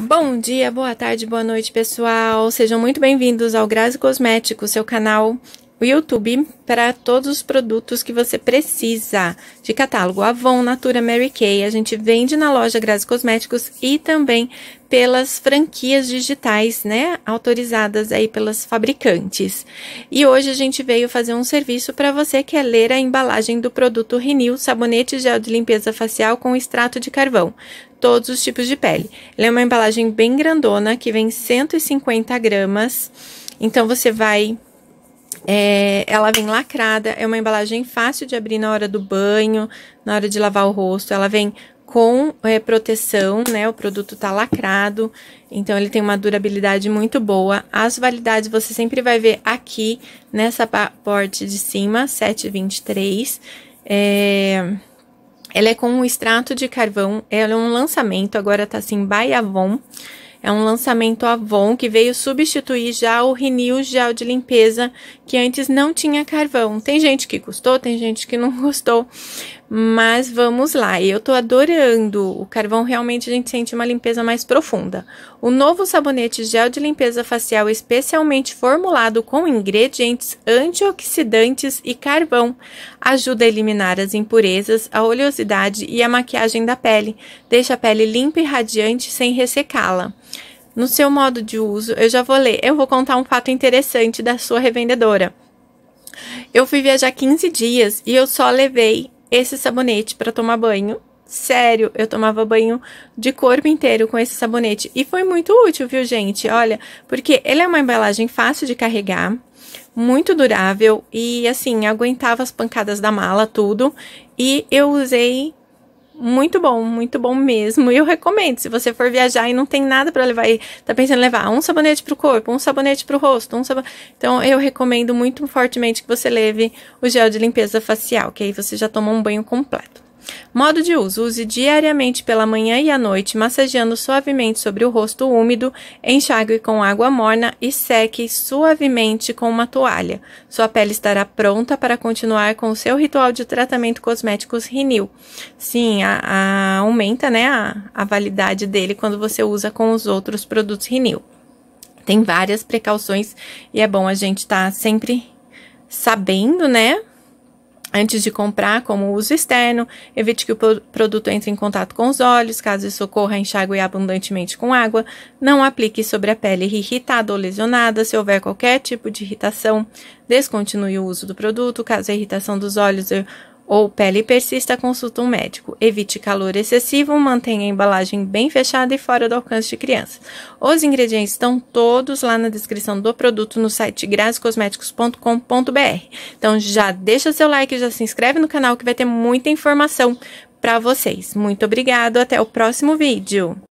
Bom dia, boa tarde, boa noite, pessoal. Sejam muito bem-vindos ao Grazi Cosméticos, seu canal YouTube para todos os produtos que você precisa. De catálogo Avon, Natura, Mary Kay, a gente vende na loja Grazi Cosméticos e também pelas franquias digitais, né, autorizadas aí pelas fabricantes. E hoje a gente veio fazer um serviço para você que é ler a embalagem do produto Renew sabonete gel de limpeza facial com extrato de carvão todos os tipos de pele. Ela é uma embalagem bem grandona, que vem 150 gramas. Então, você vai... É, ela vem lacrada, é uma embalagem fácil de abrir na hora do banho, na hora de lavar o rosto. Ela vem com é, proteção, né? O produto tá lacrado, então ele tem uma durabilidade muito boa. As validades você sempre vai ver aqui nessa parte de cima, 723. É... Ela é com um extrato de carvão, ela é um lançamento, agora está assim, by Avon. É um lançamento Avon que veio substituir já o Renew Gel de limpeza, que antes não tinha carvão. Tem gente que gostou, tem gente que não gostou, mas vamos lá, eu tô adorando. O carvão realmente a gente sente uma limpeza mais profunda. O novo sabonete gel de limpeza facial especialmente formulado com ingredientes antioxidantes e carvão ajuda a eliminar as impurezas, a oleosidade e a maquiagem da pele. Deixa a pele limpa e radiante sem ressecá-la no seu modo de uso, eu já vou ler. Eu vou contar um fato interessante da sua revendedora. Eu fui viajar 15 dias e eu só levei esse sabonete para tomar banho. Sério, eu tomava banho de corpo inteiro com esse sabonete. E foi muito útil, viu, gente? Olha, porque ele é uma embalagem fácil de carregar, muito durável e, assim, aguentava as pancadas da mala, tudo. E eu usei muito bom, muito bom mesmo. e Eu recomendo. Se você for viajar e não tem nada para levar e tá pensando em levar um sabonete pro corpo, um sabonete pro rosto, um sabonete. Então eu recomendo muito fortemente que você leve o gel de limpeza facial, que aí você já toma um banho completo. Modo de uso: use diariamente pela manhã e à noite, massageando suavemente sobre o rosto úmido, enxague com água morna e seque suavemente com uma toalha. Sua pele estará pronta para continuar com o seu ritual de tratamento cosméticos Renew. Sim, a, a, aumenta né, a, a validade dele quando você usa com os outros produtos Renew. Tem várias precauções e é bom a gente estar tá sempre sabendo, né? Antes de comprar, como uso externo, evite que o produto entre em contato com os olhos, caso isso ocorra, enxague abundantemente com água. Não aplique sobre a pele irritada ou lesionada, se houver qualquer tipo de irritação, descontinue o uso do produto, caso a irritação dos olhos ou pele persista, consulta um médico. Evite calor excessivo, mantenha a embalagem bem fechada e fora do alcance de crianças. Os ingredientes estão todos lá na descrição do produto no site grasicosméticos.com.br Então já deixa seu like, já se inscreve no canal que vai ter muita informação para vocês. Muito obrigado, até o próximo vídeo.